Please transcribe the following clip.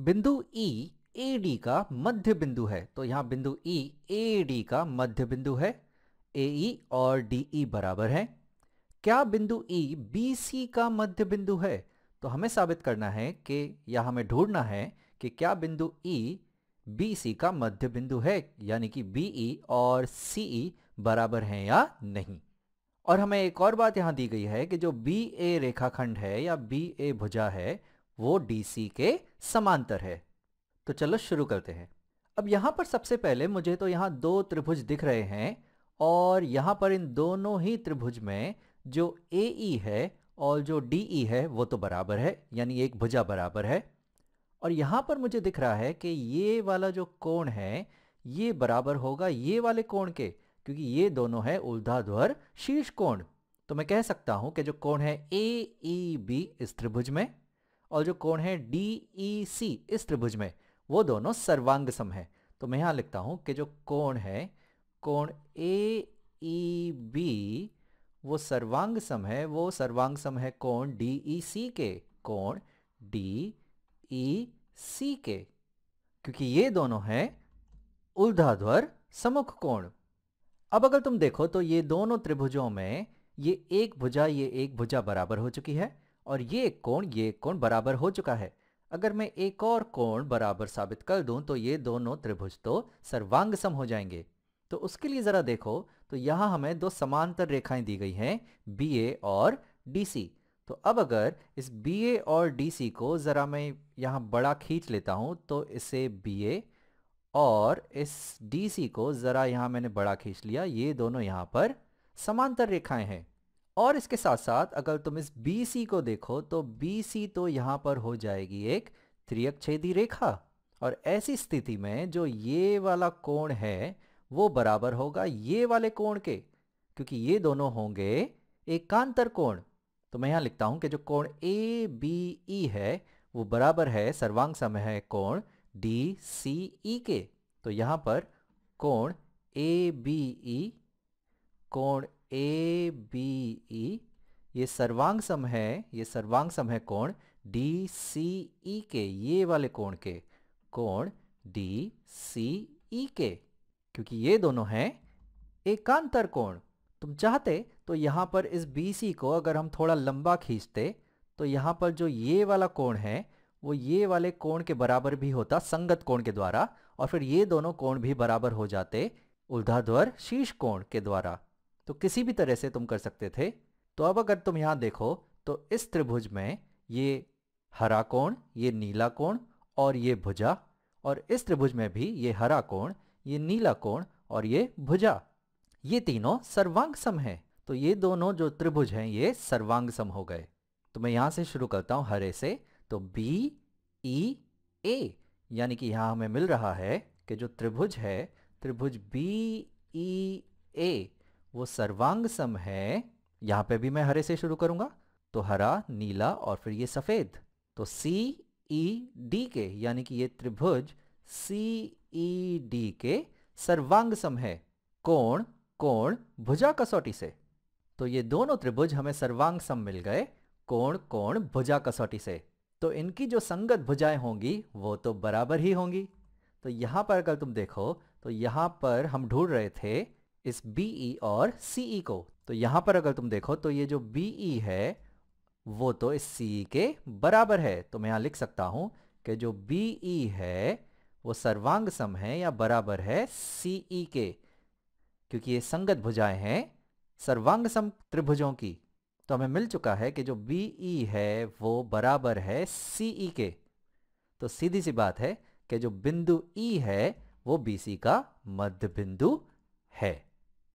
बिंदु ई A D का मध्य बिंदु है तो यहां बिंदु ई ए डी का मध्य बिंदु है ए ई e और डी ई e बराबर है क्या बिंदु ई बी सी का मध्य बिंदु है तो हमें साबित करना है कि या हमें ढूंढना है कि क्या बिंदु ई बी सी का मध्य बिंदु है यानी कि बी ई e और सी ई बराबर हैं या नहीं और हमें एक और बात यहां दी गई है कि जो बी ए रेखाखंड है या बी ए भुजा है वो DC के समांतर है तो चलो शुरू करते हैं अब यहां पर सबसे पहले मुझे तो यहां दो त्रिभुज दिख रहे हैं और यहां पर इन दोनों ही त्रिभुज में जो ए e है और जो डी e है वो तो बराबर है यानी एक भुजा बराबर है और यहां पर मुझे दिख रहा है कि ये वाला जो कोण है ये बराबर होगा ये वाले कोण के क्योंकि ये दोनों है ऊर्धाध्वर शीर्ष कोण तो मैं कह सकता हूं कि जो कोण है ए ई बी इस त्रिभुज में और जो कोण है डी ई सी इस त्रिभुज में वो दोनों सर्वांग सम है तो मैं यहां लिखता हूं कि जो कोण है कोण ए ई बी वो सर्वांग सम है वो सर्वांग सम है कोण डी ई सी के कोण डी ई सी के क्योंकि ये दोनों हैं उल्धाध्वर समुख कोण अब अगर तुम देखो तो ये दोनों त्रिभुजों में ये एक भुजा ये एक भुजा बराबर हो चुकी है और ये एक कोण ये एक कोण बराबर हो चुका है अगर मैं एक और कोण बराबर साबित कर दूं तो ये दोनों त्रिभुज तो सर्वांग सम हो जाएंगे तो उसके लिए ज़रा देखो तो यहाँ हमें दो समांतर रेखाएं दी गई हैं बी और डी तो अब अगर इस बी और डी को ज़रा मैं यहाँ बड़ा खींच लेता हूँ तो इसे बी और इस डी को ज़रा यहाँ मैंने बड़ा खींच लिया ये दोनों यहाँ पर समांतर रेखाएं हैं और इसके साथ साथ अगर तुम इस BC को देखो तो BC तो यहाँ पर हो जाएगी एक त्रियक्षेदी रेखा और ऐसी स्थिति में जो ये वाला कोण है वो बराबर होगा ये वाले कोण के क्योंकि ये दोनों होंगे एकांतर कोण तो मैं यहाँ लिखता हूँ कि जो कोण ए बी ई है वो बराबर है सर्वांग समय है कोण डी सी ई के तो यहाँ पर कोण ए बी ई कोण ए बी ई ये सर्वांग सम है ये सर्वांग सम है कोण डी सी ई के ये वाले कोण के कोण डी सी ई के क्योंकि ये दोनों हैं एकांतर कोण तुम चाहते तो यहाँ पर इस बी सी को अगर हम थोड़ा लंबा खींचते तो यहाँ पर जो ये वाला कोण है वो ये वाले कोण के बराबर भी होता संगत कोण के द्वारा और फिर ये दोनों कोण भी बराबर हो जाते उल्धाध्वर शीर्ष कोण के द्वारा तो किसी भी तरह से तुम कर सकते थे तो अब अगर तुम यहां देखो तो इस त्रिभुज में ये हरा कोण ये नीला कोण और ये भुजा और इस त्रिभुज में भी ये हरा कोण ये नीला कोण और ये भुजा ये तीनों सर्वांग सम है तो ये दोनों जो त्रिभुज हैं ये सर्वांग सम हो गए तो मैं यहां से शुरू करता हूं हरे से तो बी ई ए यानी कि यहां हमें मिल रहा है कि जो त्रिभुज है त्रिभुज बी ई ए वो सर्वांग सम है यहां पे भी मैं हरे से शुरू करूंगा तो हरा नीला और फिर ये सफ़ेद तो सी ई डी के यानी कि ये त्रिभुज सी ई डी के सर्वांग सम है कोण कोण भुजा कसौटी से तो ये दोनों त्रिभुज हमें सर्वांग सम मिल गए कोण कोण भुजा कसौटी से तो इनकी जो संगत भुजाएं होंगी वो तो बराबर ही होंगी तो यहां पर अगर तुम देखो तो यहां पर हम ढूंढ रहे थे इस बीई e और सीई e को तो यहां पर अगर तुम देखो तो ये जो बीई e है वो तो इस सीई के बराबर है तो मैं यहां लिख सकता हूं कि जो बीई है वो सर्वांग सम है या बराबर है सीई के क्योंकि ये संगत भुजाएं हैं सर्वांग सम त्रिभुजों की तो हमें मिल चुका है कि जो ई है वो बराबर है सीई के तो सीधी सी बात है कि जो बिंदु ई है वो सी का मध्य बिंदु है